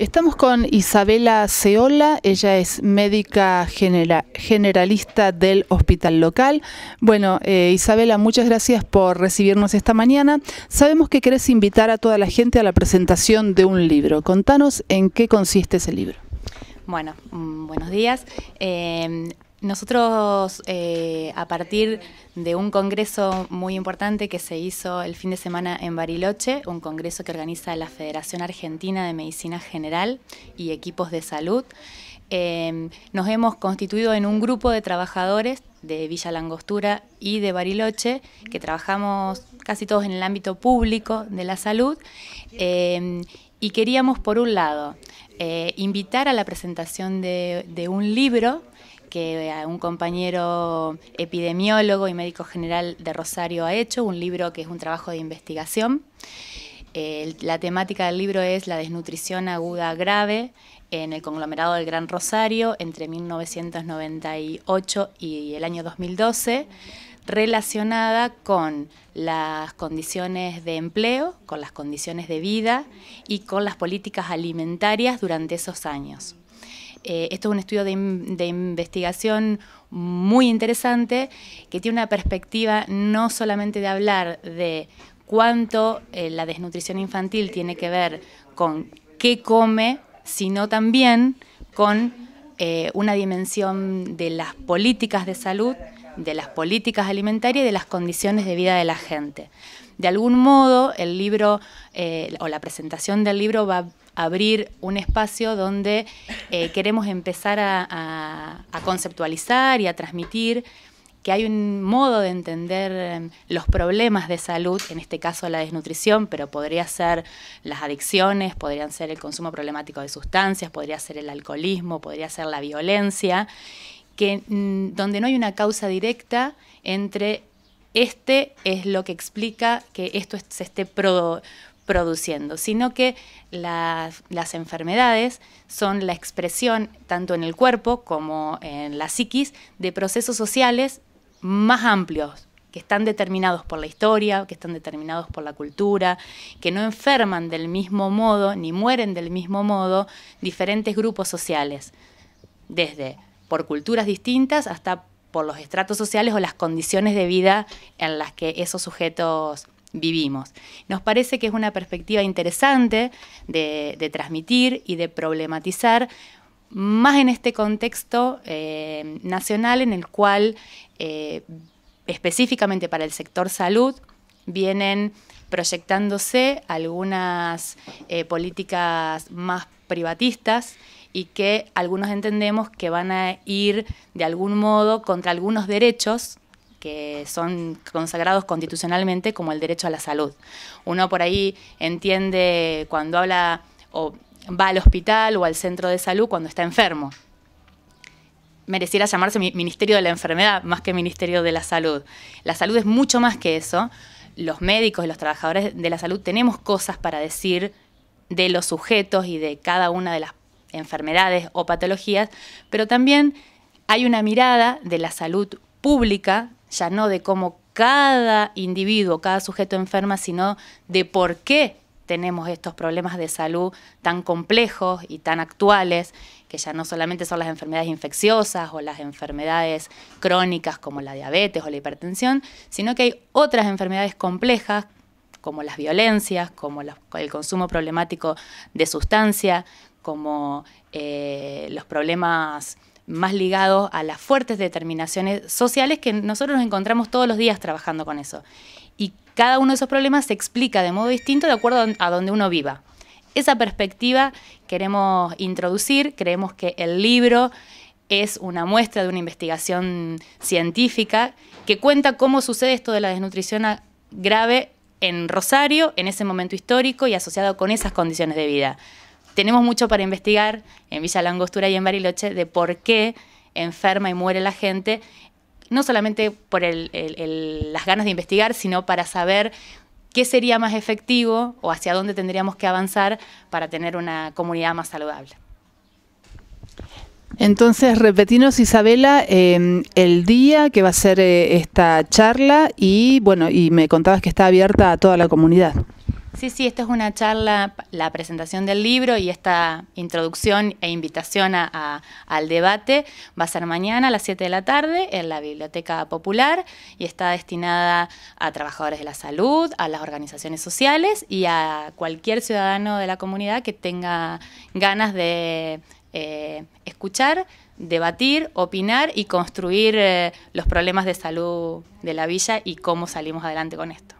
Estamos con Isabela Ceola, ella es médica generalista del hospital local. Bueno, eh, Isabela, muchas gracias por recibirnos esta mañana. Sabemos que querés invitar a toda la gente a la presentación de un libro. Contanos en qué consiste ese libro. Bueno, mm, buenos días. Eh, nosotros, eh, a partir de un congreso muy importante que se hizo el fin de semana en Bariloche, un congreso que organiza la Federación Argentina de Medicina General y equipos de salud, em, nos hemos constituido en un grupo de trabajadores de Villa Langostura y de Bariloche, que trabajamos casi todos en el ámbito público de la salud, em, y queríamos, por un lado, eh, invitar a la presentación de un libro, que eh, un compañero epidemiólogo y médico general de Rosario ha hecho, un libro que es un trabajo de investigación. Eh, la temática del libro es la desnutrición aguda grave en el conglomerado del Gran Rosario entre 1998 y el año 2012, relacionada con las condiciones de empleo, con las condiciones de vida y con las políticas alimentarias durante esos años. Eh, esto es un estudio de, investigación muy interesante que tiene una perspectiva no solamente de hablar de cuánto eh, la desnutrición infantil tiene que ver con qué come, sino también con eh, una dimensión de las políticas de salud, de las políticas alimentarias y de las condiciones de vida de la gente. De algún modo, el libro o la presentación del libro va abrir un espacio donde eh, queremos empezar a, conceptualizar y a transmitir que hay un modo de entender em, los problemas de salud, en este caso la desnutrición, pero podría ser las adicciones, podrían ser el consumo problemático de sustancias, podría ser el alcoholismo, podría ser la violencia, que, mm, donde no hay una causa directa entre este es lo que explica que esto se esté pro, produciendo, sino que las, las, enfermedades son la expresión, tanto en el cuerpo como en la psiquis, de procesos sociales más amplios, que están determinados por la historia, que están determinados por la cultura, que no enferman del mismo modo ni mueren del mismo modo diferentes grupos sociales, desde por culturas distintas hasta por los estratos sociales o las condiciones de vida en las que esos sujetos vivimos. Nos parece que es una perspectiva interesante de, transmitir y de problematizar, más en este contexto eh, nacional en el cual eh, específicamente para el sector salud vienen proyectándose algunas eh, políticas más privatistas y que algunos entendemos que van a ir de algún modo contra algunos derechos que son consagrados constitucionalmente como el derecho a la salud. Uno por ahí entiende cuando habla o va al hospital o al centro de salud cuando está enfermo. Mereciera llamarse Ministerio de la Enfermedad más que Ministerio de la Salud. La salud es mucho más que eso. Los médicos y los trabajadores de la salud tenemos cosas para decir de los sujetos y de cada una de las enfermedades o patologías, pero también hay una mirada de la salud pública ya no de cómo cada individuo, cada sujeto enferma, sino de por qué tenemos estos problemas de salud tan complejos y tan actuales, que ya no solamente son las enfermedades infecciosas o las enfermedades crónicas como la diabetes o la hipertensión, sino que hay otras enfermedades complejas como las violencias, como el consumo problemático de sustancia, como eh, los problemas más ligados a las fuertes determinaciones sociales que nosotros nos encontramos todos los días trabajando con eso. Y cada uno de esos problemas se explica de modo distinto de acuerdo a donde uno viva. Esa perspectiva queremos introducir, creemos que el libro es una muestra de una investigación científica que cuenta cómo sucede esto de la desnutrición grave en Rosario, en ese momento histórico y asociado con esas condiciones de vida tenemos mucho para investigar en Villa Langostura y en Bariloche de por qué enferma y muere la gente, no solamente por las ganas de investigar, sino para saber qué sería más efectivo o hacia dónde tendríamos que avanzar para tener una comunidad más saludable. Entonces, repetinos, Isabela, em, el día que va a ser eh, esta charla y, bueno, y me contabas que está abierta a toda la comunidad. Sí, sí, esta es una charla, la presentación del libro y esta introducción e invitación al debate va a ser mañana a las 7 de la tarde en la Biblioteca Popular y está destinada a trabajadores de la salud, a las organizaciones sociales y a cualquier ciudadano de la comunidad que tenga ganas de eh, escuchar, debatir, opinar y construir eh, los problemas de salud de la villa y cómo salimos adelante con esto.